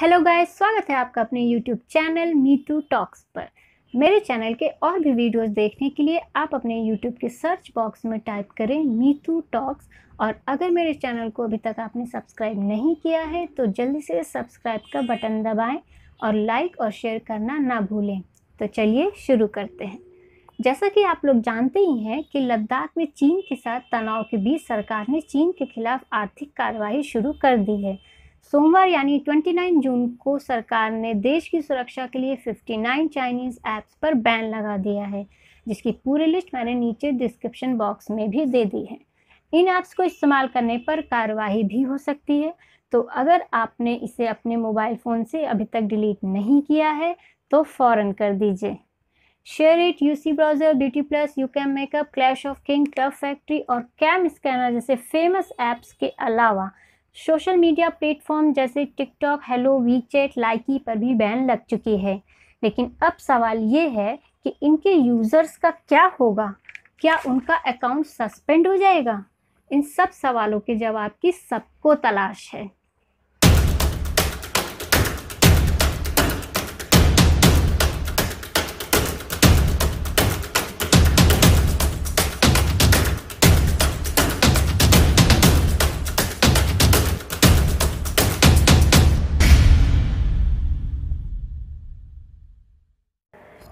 hello guys स्वागत है आपका अपने YouTube channel me too talks पर मेरे चैनल के और भी वीडियोस देखने के लिए आप अपने यूट्यूब के सर्च बॉक्स में टाइप करें मी टू टॉक्स और अगर मेरे चैनल को अभी तक आपने सब्सक्राइब नहीं किया है तो जल्दी से सब्सक्राइब का बटन दबाएं और लाइक और शेयर करना ना भूलें तो चलिए शुरू करते हैं जैसा कि आप लोग जानते ही हैं कि लद्दाख में चीन के साथ तनाव के बीच सरकार ने चीन के खिलाफ आर्थिक कार्रवाई शुरू कर दी है सोमवार यानी 29 जून को सरकार ने देश की सुरक्षा के लिए 59 चाइनीज़ ऐप्स पर बैन लगा दिया है जिसकी पूरी लिस्ट मैंने नीचे डिस्क्रिप्शन बॉक्स में भी दे दी है इन ऐप्स को इस्तेमाल करने पर कार्रवाई भी हो सकती है तो अगर आपने इसे अपने मोबाइल फ़ोन से अभी तक डिलीट नहीं किया है तो फ़ौरन कर दीजिए share it U C browser beauty plus YouCam makeup clash of king club factory और कैम स्कैनर जैसे फेमस ऐप्स के अलावा सोशल मीडिया प्लेटफॉर्म जैसे TikTok Helo WeChat Likee पर भी बैन लग चुकी है लेकिन अब सवाल ये है कि इनके यूज़र्स का क्या होगा क्या उनका अकाउंट सस्पेंड हो जाएगा इन सब सवालों के जवाब की सबको तलाश है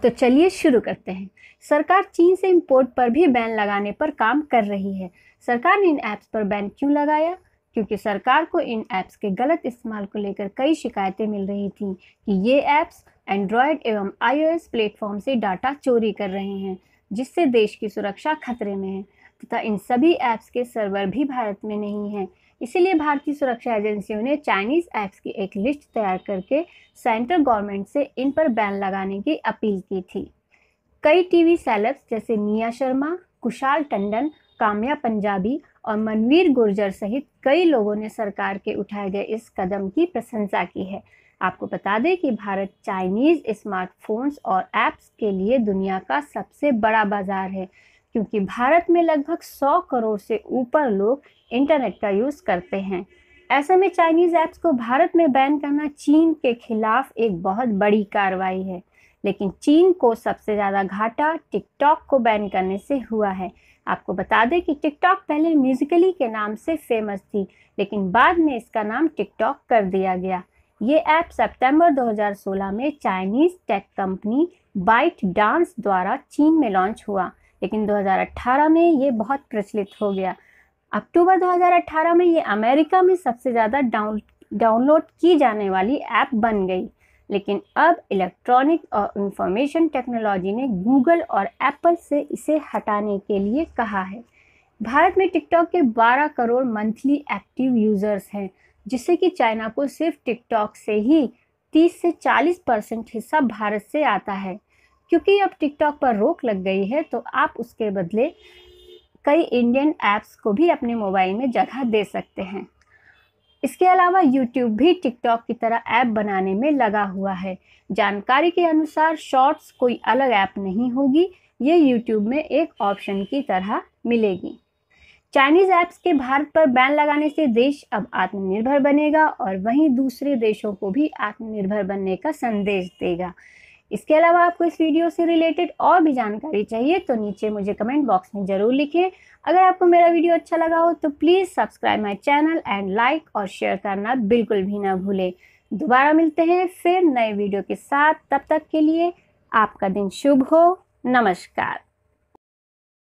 तो चलिए शुरू करते हैं सरकार चीन से इम्पोर्ट पर भी बैन लगाने पर काम कर रही है सरकार ने इन ऐप्स पर बैन क्यों लगाया क्योंकि सरकार को इन ऐप्स के गलत इस्तेमाल को लेकर कई शिकायतें मिल रही थी कि ये ऐप्स एंड्रॉयड एवं आईओएस प्लेटफॉर्म से डाटा चोरी कर रहे हैं जिससे देश की सुरक्षा खतरे में है तथा इन सभी ऐप्स के सर्वर भी भारत में नहीं हैं इसीलिए भारतीय सुरक्षा एजेंसियों ने चाइनीज़ ऐप्स की एक लिस्ट तैयार करके सेंट्रल गवर्नमेंट से इन पर बैन लगाने की अपील की थी कई टीवी सेलेब्स जैसे मिया शर्मा कुशाल टंडन काम्या पंजाबी और मनवीर गुर्जर सहित कई लोगों ने सरकार के उठाए गए इस कदम की प्रशंसा की है आपको बता दें कि भारत चाइनीज़ स्मार्टफोन्स और ऐप्स के लिए दुनिया का सबसे बड़ा बाज़ार है क्योंकि भारत में लगभग 100 करोड़ से ऊपर लोग इंटरनेट का यूज़ करते हैं ऐसे में चाइनीज़ ऐप्स को भारत में बैन करना चीन के खिलाफ एक बहुत बड़ी कार्रवाई है लेकिन चीन को सबसे ज़्यादा घाटा टिकटॉक को बैन करने से हुआ है आपको बता दें कि टिकटॉक पहले म्यूजिकली के नाम से फेमस थी लेकिन बाद में इसका नाम टिकटॉक कर दिया गया ये ऐप सितंबर 2016 में Chinese tech company ByteDance द्वारा चीन में लॉन्च हुआ लेकिन 2018 में ये बहुत प्रचलित हो गया अक्टूबर 2018 में ये अमेरिका में सबसे ज़्यादा डाउन डाउनलोड की जाने वाली ऐप बन गई लेकिन अब इलेक्ट्रॉनिक और इंफॉर्मेशन टेक्नोलॉजी ने गूगल और एप्पल से इसे हटाने के लिए कहा है भारत में टिकटॉक के 12 करोड़ मंथली एक्टिव यूज़र्स हैं जिससे कि चाइना को सिर्फ टिकटॉक से ही 30 से 40 परसेंट हिस्सा भारत से आता है क्योंकि अब टिकटॉक पर रोक लग गई है तो आप उसके बदले कई इंडियन ऐप्स को भी अपने मोबाइल में जगह दे सकते हैं इसके अलावा यूट्यूब भी टिकटॉक की तरह ऐप बनाने में लगा हुआ है जानकारी के अनुसार शॉर्ट्स कोई अलग ऐप नहीं होगी ये यूट्यूब में एक ऑप्शन की तरह मिलेगी चाइनीज़ ऐप्स के भारत पर बैन लगाने से देश अब आत्मनिर्भर बनेगा और वहीं दूसरे देशों को भी आत्मनिर्भर बनने का संदेश देगा इसके अलावा आपको इस वीडियो से रिलेटेड और भी जानकारी चाहिए तो नीचे मुझे कमेंट बॉक्स में ज़रूर लिखें अगर आपको मेरा वीडियो अच्छा लगा हो तो please subscribe my channel and like और शेयर करना बिल्कुल भी ना भूलें दोबारा मिलते हैं फिर नए वीडियो के साथ तब तक के लिए आपका दिन शुभ हो नमस्कार